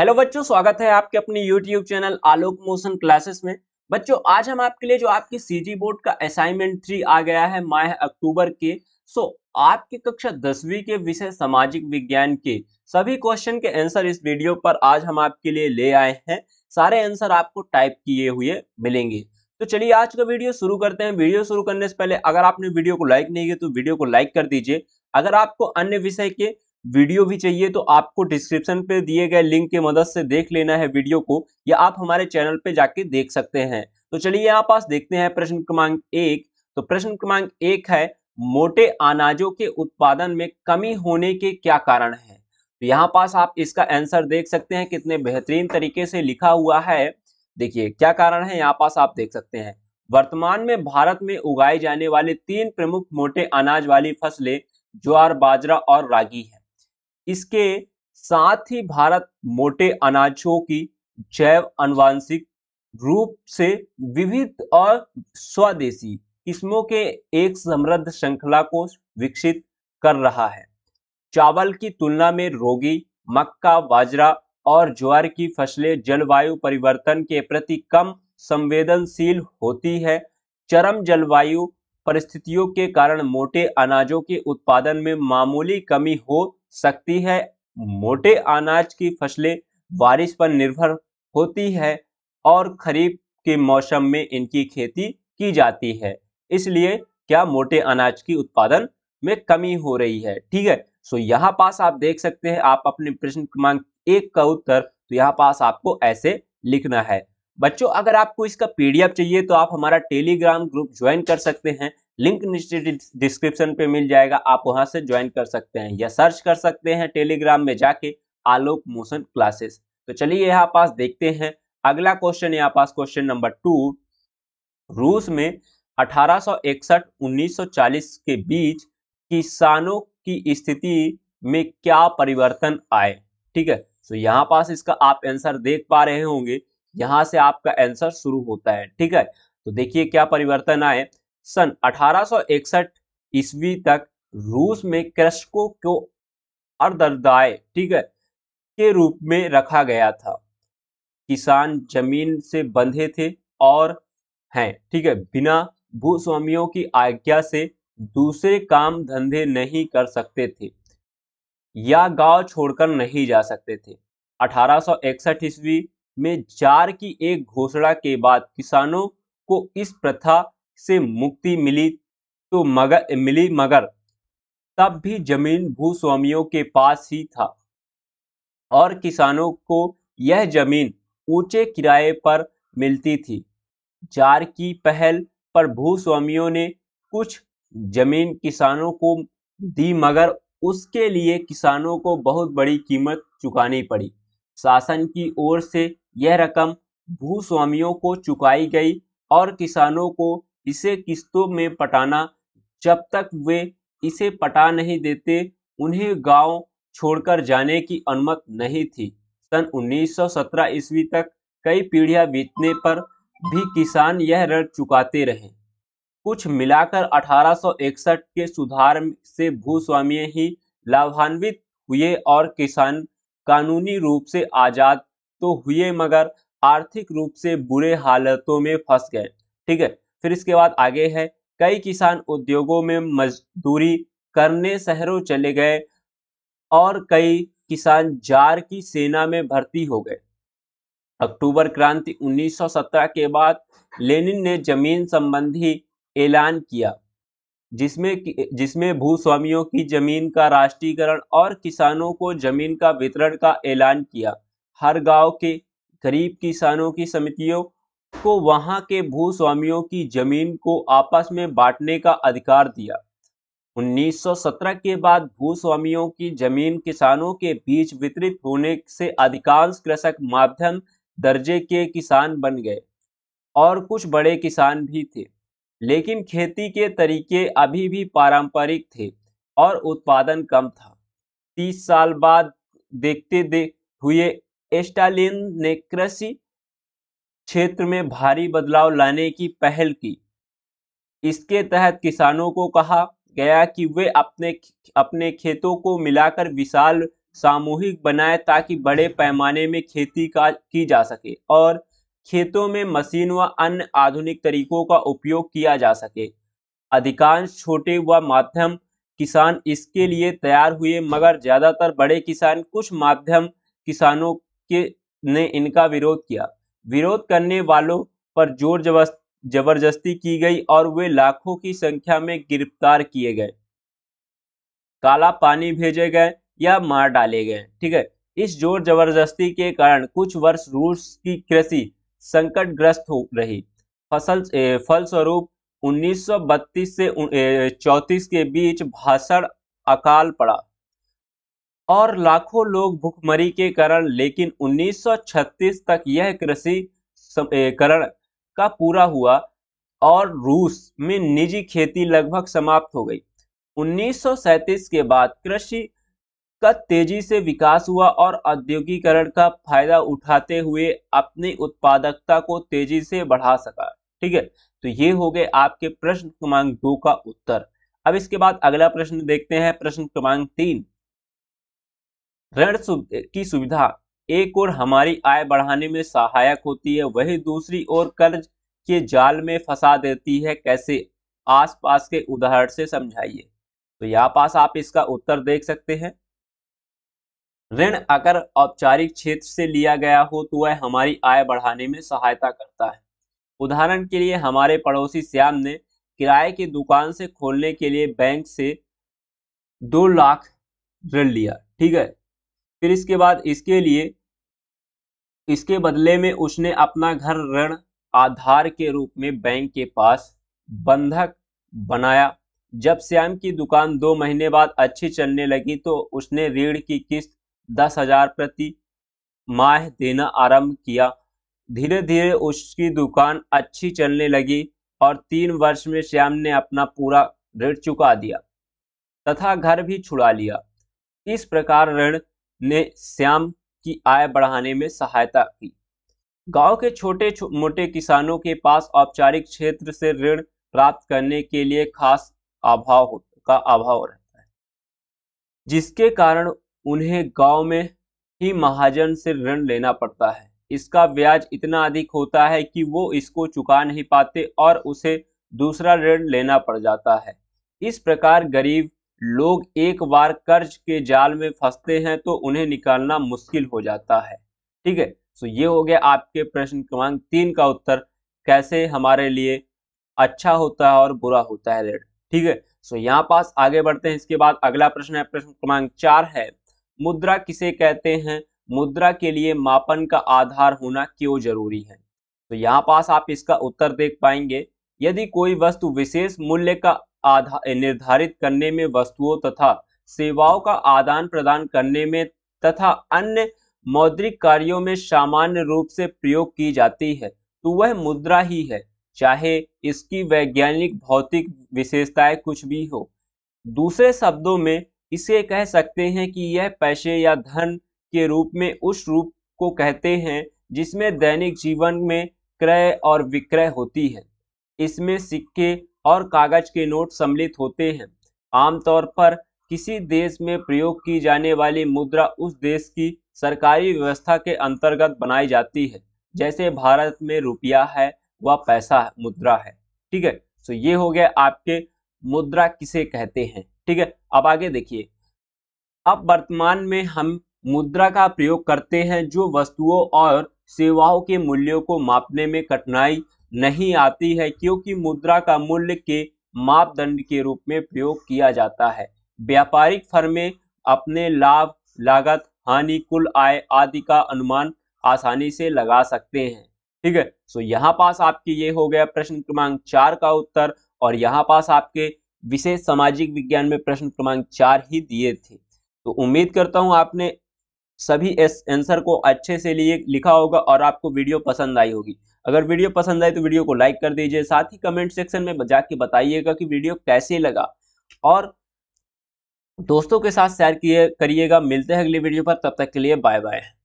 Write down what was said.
hello बच्चों स्वागत है आपके अपने YouTube channel Alok motion classes में बच्चों आज हम आपके लिए जो आपकी सीजी बोर्ड का असाइनमेंट थ्री आ गया है माह अक्टूबर के सो आपके कक्षा दसवीं के विषय सामाजिक विज्ञान के सभी क्वेश्चन के आंसर इस वीडियो पर आज हम आपके लिए ले आए हैं सारे आंसर आपको टाइप किए हुए मिलेंगे तो चलिए आज का वीडियो शुरू करते हैं वीडियो शुरू करने से पहले अगर आपने वीडियो को लाइक नहीं किया तो वीडियो को लाइक कर दीजिए अगर आपको अन्य विषय के वीडियो भी चाहिए तो आपको डिस्क्रिप्शन पे दिए गए लिंक की मदद से देख लेना है वीडियो को या आप हमारे चैनल पे जाके देख सकते हैं तो चलिए यहाँ पास देखते हैं प्रश्न क्रमांक एक तो प्रश्न क्रमांक एक है मोटे अनाजों के उत्पादन में कमी होने के क्या कारण है तो यहाँ पास आप इसका आंसर देख सकते हैं कितने बेहतरीन तरीके से लिखा हुआ है देखिए क्या कारण है यहाँ पास आप देख सकते हैं वर्तमान में भारत में उगाए जाने वाले तीन प्रमुख मोटे अनाज वाली फसलें ज्वार बाजरा और रागी है इसके साथ ही भारत मोटे अनाजों की जैव अनुवांशिक रूप से विविध और स्वदेशी किस्मों के एक समृद्ध श्रृंखला को विकसित कर रहा है चावल की तुलना में रोगी मक्का बाजरा और ज्वार की फसलें जलवायु परिवर्तन के प्रति कम संवेदनशील होती है चरम जलवायु परिस्थितियों के कारण मोटे अनाजों के उत्पादन में मामूली कमी हो सकती है मोटे अनाज की फसलें बारिश पर निर्भर होती है और खरीफ के मौसम में इनकी खेती की जाती है इसलिए क्या मोटे अनाज की उत्पादन में कमी हो रही है ठीक है सो यहाँ पास आप देख सकते हैं आप अपने प्रश्न क्रमांक एक का उत्तर तो यहाँ पास आपको ऐसे लिखना है बच्चों अगर आपको इसका पीडीएफ चाहिए तो आप हमारा टेलीग्राम ग्रुप ज्वाइन कर सकते हैं लिंक नीचे डिस्क्रिप्शन पे मिल जाएगा आप वहां से ज्वाइन कर सकते हैं या सर्च कर सकते हैं टेलीग्राम में जाके आलोक मोशन क्लासेस तो चलिए यहाँ पास देखते हैं अगला क्वेश्चन यहाँ पास क्वेश्चन नंबर टू रूस में 1861-1940 के बीच किसानों की स्थिति में क्या परिवर्तन आए ठीक है तो यहाँ पास इसका आप आंसर देख पा रहे होंगे यहां से आपका आंसर शुरू होता है ठीक है तो देखिए क्या परिवर्तन आए सन 1861 ईस्वी तक रूस में कृषकों को अर्दाय ठीक है के रूप में रखा गया था किसान जमीन से बंधे थे और हैं ठीक है बिना भूस्वामियों की आज्ञा से दूसरे काम धंधे नहीं कर सकते थे या गांव छोड़कर नहीं जा सकते थे 1861 ईस्वी में जार की एक घोषणा के बाद किसानों को इस प्रथा से मुक्ति मिली तो मगर मिली मगर तब भी जमीन भूस्वामियों के पास ही था और किसानों को यह जमीन ऊंचे किराए पर मिलती थी जार की पहल पर भूस्वामियों ने कुछ जमीन किसानों को दी मगर उसके लिए किसानों को बहुत बड़ी कीमत चुकानी पड़ी शासन की ओर से यह रकम भूस्वामियों को चुकाई गई और किसानों को इसे किस्तों में पटाना जब तक वे इसे पटा नहीं देते उन्हें गांव छोड़कर जाने की अनुमति नहीं थी सन 1917 ईस्वी तक कई पीढ़ियां बीतने पर भी किसान यह ऋण चुकाते रहे कुछ मिलाकर 1861 के सुधार से भूस्वामी ही लाभान्वित हुए और किसान कानूनी रूप से आज़ाद तो हुए मगर आर्थिक रूप से बुरे हालतों में फंस गए ठीक है फिर इसके बाद आगे है कई किसान उद्योगों में मजदूरी करने शहरों चले गए और कई किसान जार की सेना में भर्ती हो गए अक्टूबर क्रांति 1917 के बाद लेनिन ने जमीन संबंधी ऐलान किया जिसमें जिसमें भूस्वामियों की जमीन का राष्ट्रीयकरण और किसानों को जमीन का वितरण का ऐलान किया हर गांव के गरीब किसानों की समितियों को वहां के भूस्वामियों की जमीन को आपस में बांटने का अधिकार दिया 1917 के बाद भूस्वामियों की जमीन किसानों के बीच वितरित होने से अधिकांश कृषक माध्यम दर्जे के किसान बन गए और कुछ बड़े किसान भी थे लेकिन खेती के तरीके अभी भी पारंपरिक थे और उत्पादन कम था तीस साल बाद देखते दे हुए स्टालिन ने कृषि क्षेत्र में भारी बदलाव लाने की पहल की इसके तहत किसानों को कहा गया कि वे अपने अपने खेतों को मिलाकर विशाल सामूहिक बनाए ताकि बड़े पैमाने में खेती का की जा सके और खेतों में मशीन व अन्य आधुनिक तरीकों का उपयोग किया जा सके अधिकांश छोटे व माध्यम किसान इसके लिए तैयार हुए मगर ज़्यादातर बड़े किसान कुछ माध्यम किसानों के ने इनका विरोध किया विरोध करने वालों पर जोर जबरदस्ती की गई और वे लाखों की संख्या में गिरफ्तार किए गए काला पानी भेजे गए या मार डाले गए ठीक है इस जोर जबरदस्ती के कारण कुछ वर्ष रूस की कृषि संकट ग्रस्त हो रही फसल फलस्वरूप 1932 से चौतीस के बीच भाषण अकाल पड़ा और लाखों लोग भूखमरी के कारण लेकिन 1936 तक यह कृषि करण का पूरा हुआ और रूस में निजी खेती लगभग समाप्त हो गई 1937 के बाद कृषि का तेजी से विकास हुआ और औद्योगिकरण का फायदा उठाते हुए अपनी उत्पादकता को तेजी से बढ़ा सका ठीक है तो ये हो गए आपके प्रश्न क्रमांक दो का उत्तर अब इसके बाद अगला प्रश्न देखते हैं प्रश्न क्रमांक तीन ऋण की सुविधा एक और हमारी आय बढ़ाने में सहायक होती है वही दूसरी ओर कर्ज के जाल में फंसा देती है कैसे आसपास के उदाहरण से समझाइए तो यहाँ पास आप इसका उत्तर देख सकते हैं ऋण अगर औपचारिक क्षेत्र से लिया गया हो तो वह हमारी आय बढ़ाने में सहायता करता है उदाहरण के लिए हमारे पड़ोसी श्याम ने किराए की दुकान से खोलने के लिए बैंक से दो लाख ऋण लिया ठीक है फिर इसके बाद इसके लिए इसके बदले में उसने अपना घर ऋण आधार के रूप में बैंक के पास बंधक बनाया जब श्याम की दुकान दो महीने बाद अच्छी चलने लगी तो उसने ऋण की किस्त दस हजार प्रति माह देना आरंभ किया धीरे धीरे उसकी दुकान अच्छी चलने लगी और तीन वर्ष में श्याम ने अपना पूरा ऋण चुका दिया तथा घर भी छुड़ा लिया इस प्रकार ऋण ने श्याम की आय बढ़ाने में सहायता की गांव के छोटे छो, मोटे किसानों के पास औपचारिक क्षेत्र से ऋण प्राप्त करने के लिए खास अभाव का अभाव रहता है जिसके कारण उन्हें गांव में ही महाजन से ऋण लेना पड़ता है इसका ब्याज इतना अधिक होता है कि वो इसको चुका नहीं पाते और उसे दूसरा ऋण लेना पड़ जाता है इस प्रकार गरीब लोग एक बार कर्ज के जाल में फंसते हैं तो उन्हें निकालना मुश्किल हो जाता है ठीक है सो तो ये हो गया आपके प्रश्न क्रमांक तीन का उत्तर कैसे हमारे लिए अच्छा होता है और बुरा होता है ऋण ठीक है सो तो यहाँ पास आगे बढ़ते हैं इसके बाद अगला प्रश्न है प्रश्न क्रमांक चार है मुद्रा किसे कहते हैं मुद्रा के लिए मापन का आधार होना क्यों जरूरी है तो यहाँ पास आप इसका उत्तर देख पाएंगे यदि कोई वस्तु विशेष मूल्य का आधार निर्धारित करने में वस्तुओं तथा सेवाओं का आदान प्रदान करने में तथा अन्य मौद्रिक कार्यों में सामान्य रूप से प्रयोग की जाती है तो वह मुद्रा ही है चाहे इसकी वैज्ञानिक भौतिक विशेषताएं कुछ भी हो दूसरे शब्दों में इसे कह सकते हैं कि यह पैसे या धन के रूप में उस रूप को कहते हैं जिसमें दैनिक जीवन में क्रय और विक्रय होती है इसमें सिक्के और कागज के नोट सम्मिलित होते हैं आमतौर पर किसी देश में प्रयोग की जाने वाली मुद्रा उस देश की सरकारी व्यवस्था के अंतर्गत बनाई जाती है जैसे भारत में रुपया है वह पैसा मुद्रा है ठीक है तो ये हो गया आपके मुद्रा किसे कहते हैं ठीक है अब आगे देखिए अब वर्तमान में हम मुद्रा का प्रयोग करते हैं जो वस्तुओं और सेवाओं के मूल्यों को मापने में कठिनाई नहीं आती है क्योंकि मुद्रा का मूल्य के मापदंड के रूप में प्रयोग किया जाता है व्यापारिक फर्में अपने लाभ लागत हानि कुल आय आदि का अनुमान आसानी से लगा सकते हैं ठीक है सो यहाँ पास आपके ये हो गया प्रश्न क्रमांक चार का उत्तर और यहाँ पास आपके विशेष सामाजिक विज्ञान में प्रश्न क्रमांक चार ही दिए थे तो उम्मीद करता हूँ आपने सभी इस आंसर को अच्छे से लिए लिखा होगा और आपको वीडियो पसंद आई होगी अगर वीडियो पसंद आए तो वीडियो को लाइक कर दीजिए साथ ही कमेंट सेक्शन में जाके बताइएगा कि वीडियो कैसे लगा और दोस्तों के साथ शेयर किए करिएगा मिलते हैं अगले वीडियो पर तब तक के लिए बाय बाय